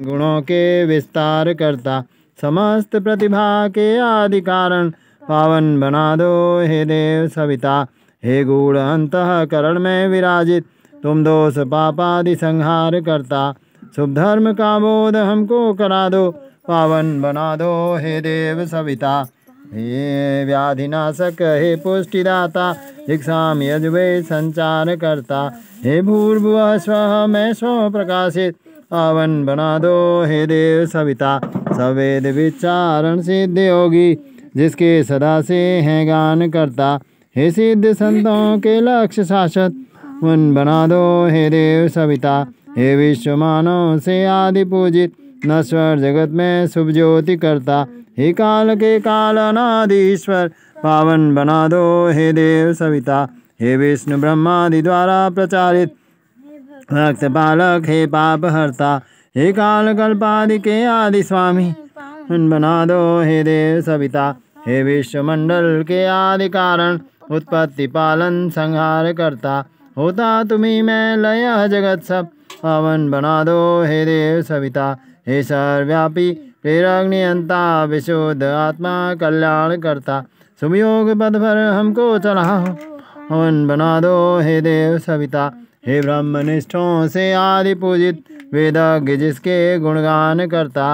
गुणों के विस्तार करता समस्त प्रतिभा के आदि कारण पावन बना दो हे देव सविता हे गूढ़ अंत करण में विराजित तुम दोष पापादि संहार करता शुभ धर्म का बोध हमको करा दो पावन बना दो हे देव सविता हे व्याधिनाशक हे पुष्टिदाता दीक्षा यजवे संचार करता हे भूर्भुव स्व मैं स्व प्रकाशित पावन बना दो हे देव सविता सवेद विचारण सिद्ध योगी जिसके सदा से हैं गान करता हे सिद्ध संतों के लक्ष्य शासत उन बना दो हे देव सविता हे विश्व मानव से आदि पूजित नश्वर जगत में शुभ ज्योति करता हे काल के काल अनादीश्वर पावन बना दो हे देव सविता हे विष्णु ब्रह्मादि द्वारा प्रचारित भक्त बालक हे पाप हरता हे काल कल्पादि के आदि स्वामी बना दो हे देव सविता हे विश्व मंडल के आदि कारण उत्पत्ति पालन संहार करता होता तुम्ही मैं लय जगत सब पवन बना दो हे देव सविता हे सर्व्यापी प्रेरक नियंता विशुद्ध आत्मा कल्याण करता सुवियोग पद पर हमको चढ़ाओ हवन बना दो हे देव सविता हे ब्रह्मनिष्ठों से आदि पूजित वेदज्ञ जिसके गुणगान करता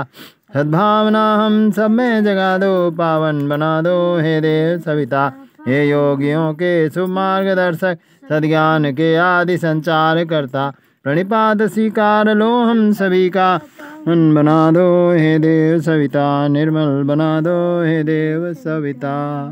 सद्भावना हम सब में जगा दो पावन बना दो हे देव सविता हे योगियों के शुभ मार्गदर्शक सद्ज्ञान के आदि संचार करता प्रणिपात स्वीकार लो हम सभी का मन बना दो हे देव सविता निर्मल बना दो हे देव सविता